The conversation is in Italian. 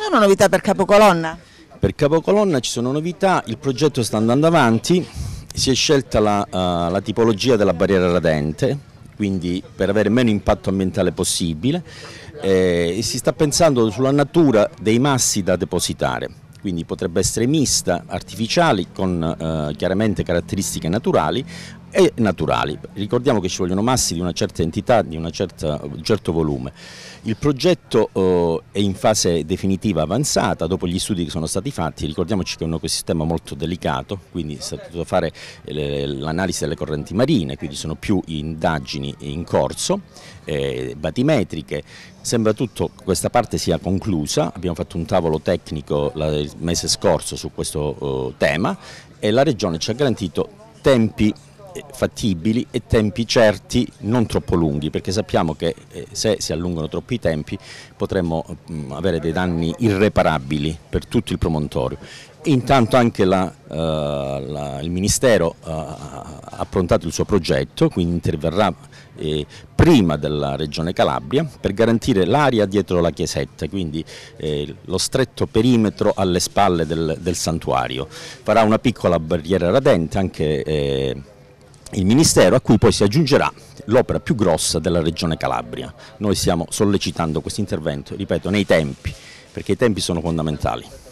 sono novità per Capocolonna? Per Capocolonna ci sono novità, il progetto sta andando avanti, si è scelta la, uh, la tipologia della barriera radente, quindi per avere meno impatto ambientale possibile, eh, si sta pensando sulla natura dei massi da depositare, quindi potrebbe essere mista, artificiali con eh, chiaramente caratteristiche naturali e naturali. Ricordiamo che ci vogliono massi di una certa entità, di certa, un certo volume. Il progetto eh, è in fase definitiva avanzata, dopo gli studi che sono stati fatti, ricordiamoci che è un ecosistema molto delicato, quindi è stato dovuto fare eh, l'analisi delle correnti marine, quindi sono più indagini in corso, eh, batimetriche, sembra tutto questa parte sia conclusa, abbiamo fatto un tavolo tecnico il mese scorso su questo eh, tema e la Regione ci ha garantito tempi eh, fattibili e tempi certi, non troppo lunghi, perché sappiamo che eh, se si allungano troppi i tempi potremmo mm, avere dei danni irreparabili per tutto il promontorio. Intanto anche la, uh, la, il Ministero uh, ha approntato il suo progetto, quindi interverrà eh, prima della Regione Calabria per garantire l'aria dietro la chiesetta, quindi eh, lo stretto perimetro alle spalle del, del, santuario. Farà una piccola barriera radente anche... Eh, il Ministero a cui poi si aggiungerà l'opera più grossa della Regione Calabria. Noi stiamo sollecitando questo intervento, ripeto, nei tempi, perché i tempi sono fondamentali.